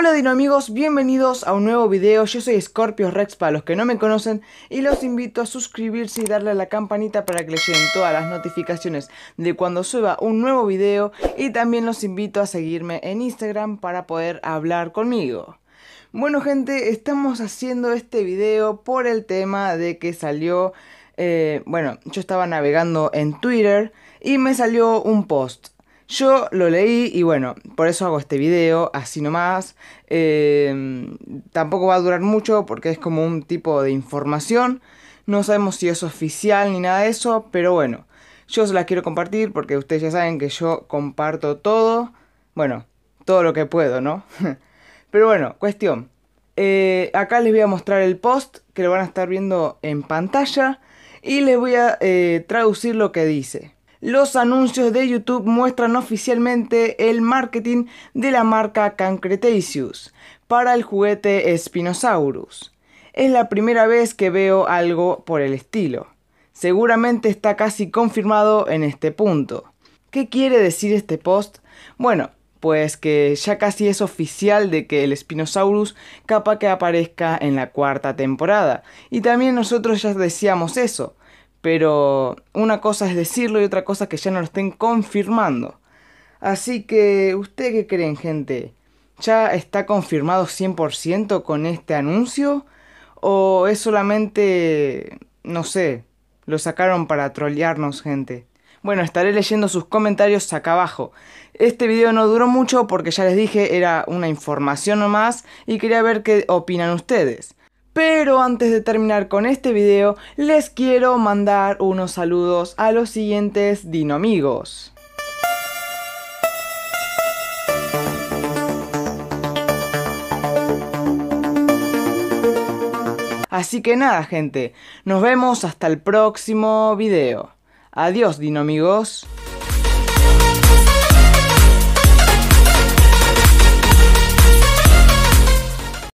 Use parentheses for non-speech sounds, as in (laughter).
Hola Dino amigos, bienvenidos a un nuevo video, yo soy Scorpio Rex para los que no me conocen y los invito a suscribirse y darle a la campanita para que les lleguen todas las notificaciones de cuando suba un nuevo video y también los invito a seguirme en Instagram para poder hablar conmigo. Bueno gente, estamos haciendo este video por el tema de que salió, eh, bueno, yo estaba navegando en Twitter y me salió un post yo lo leí y bueno, por eso hago este video, así nomás. Eh, tampoco va a durar mucho porque es como un tipo de información. No sabemos si es oficial ni nada de eso, pero bueno, yo se las quiero compartir porque ustedes ya saben que yo comparto todo. Bueno, todo lo que puedo, ¿no? (laughs) pero bueno, cuestión. Eh, acá les voy a mostrar el post que lo van a estar viendo en pantalla y les voy a eh, traducir lo que dice. Los anuncios de YouTube muestran oficialmente el marketing de la marca Cancretaceous para el juguete Spinosaurus. Es la primera vez que veo algo por el estilo. Seguramente está casi confirmado en este punto. ¿Qué quiere decir este post? Bueno, pues que ya casi es oficial de que el Spinosaurus capa que aparezca en la cuarta temporada. Y también nosotros ya decíamos eso pero una cosa es decirlo y otra cosa es que ya no lo estén confirmando. Así que, ¿usted qué creen, gente? ¿Ya está confirmado 100% con este anuncio? ¿O es solamente, no sé, lo sacaron para trolearnos, gente? Bueno, estaré leyendo sus comentarios acá abajo. Este video no duró mucho porque ya les dije, era una información más. y quería ver qué opinan ustedes. Pero antes de terminar con este video, les quiero mandar unos saludos a los siguientes Dino amigos. Así que nada, gente. Nos vemos hasta el próximo video. Adiós, Dino Amigos.